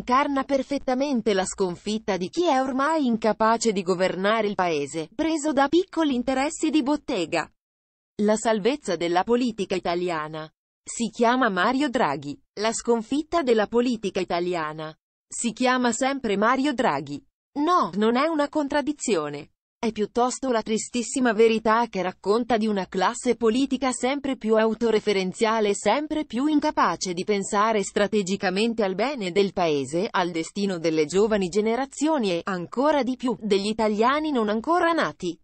incarna perfettamente la sconfitta di chi è ormai incapace di governare il paese, preso da piccoli interessi di bottega. La salvezza della politica italiana. Si chiama Mario Draghi. La sconfitta della politica italiana. Si chiama sempre Mario Draghi. No, non è una contraddizione è piuttosto la tristissima verità che racconta di una classe politica sempre più autoreferenziale e sempre più incapace di pensare strategicamente al bene del paese, al destino delle giovani generazioni e, ancora di più, degli italiani non ancora nati.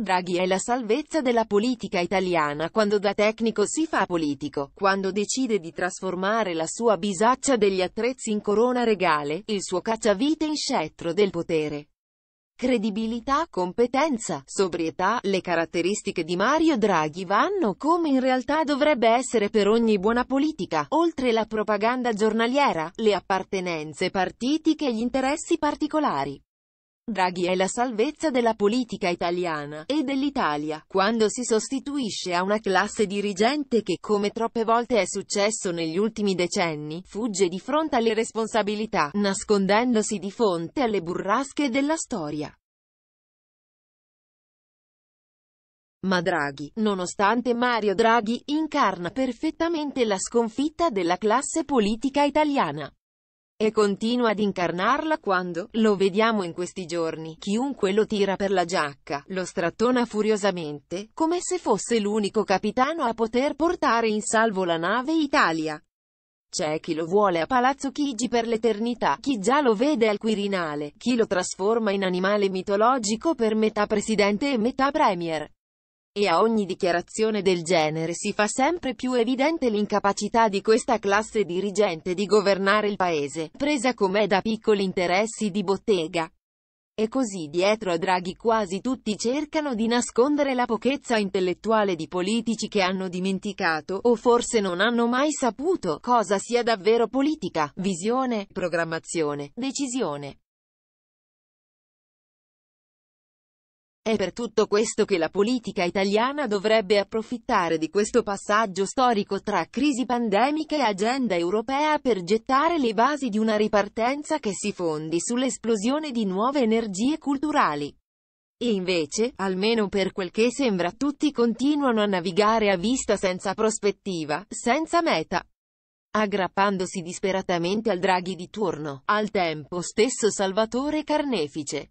Draghi è la salvezza della politica italiana quando da tecnico si fa politico, quando decide di trasformare la sua bisaccia degli attrezzi in corona regale, il suo cacciavite in scettro del potere. Credibilità, competenza, sobrietà, le caratteristiche di Mario Draghi vanno come in realtà dovrebbe essere per ogni buona politica, oltre la propaganda giornaliera, le appartenenze partitiche e gli interessi particolari. Draghi è la salvezza della politica italiana, e dell'Italia, quando si sostituisce a una classe dirigente che, come troppe volte è successo negli ultimi decenni, fugge di fronte alle responsabilità, nascondendosi di fronte alle burrasche della storia. Ma Draghi, nonostante Mario Draghi, incarna perfettamente la sconfitta della classe politica italiana e continua ad incarnarla quando, lo vediamo in questi giorni, chiunque lo tira per la giacca, lo strattona furiosamente, come se fosse l'unico capitano a poter portare in salvo la nave Italia. C'è chi lo vuole a Palazzo Chigi per l'eternità, chi già lo vede al Quirinale, chi lo trasforma in animale mitologico per metà presidente e metà premier. E a ogni dichiarazione del genere si fa sempre più evidente l'incapacità di questa classe dirigente di governare il paese, presa com'è da piccoli interessi di bottega. E così dietro a Draghi quasi tutti cercano di nascondere la pochezza intellettuale di politici che hanno dimenticato, o forse non hanno mai saputo, cosa sia davvero politica, visione, programmazione, decisione. È per tutto questo che la politica italiana dovrebbe approfittare di questo passaggio storico tra crisi pandemica e agenda europea per gettare le basi di una ripartenza che si fondi sull'esplosione di nuove energie culturali. E invece, almeno per quel che sembra, tutti continuano a navigare a vista senza prospettiva, senza meta aggrappandosi disperatamente al Draghi di turno, al tempo stesso Salvatore Carnefice.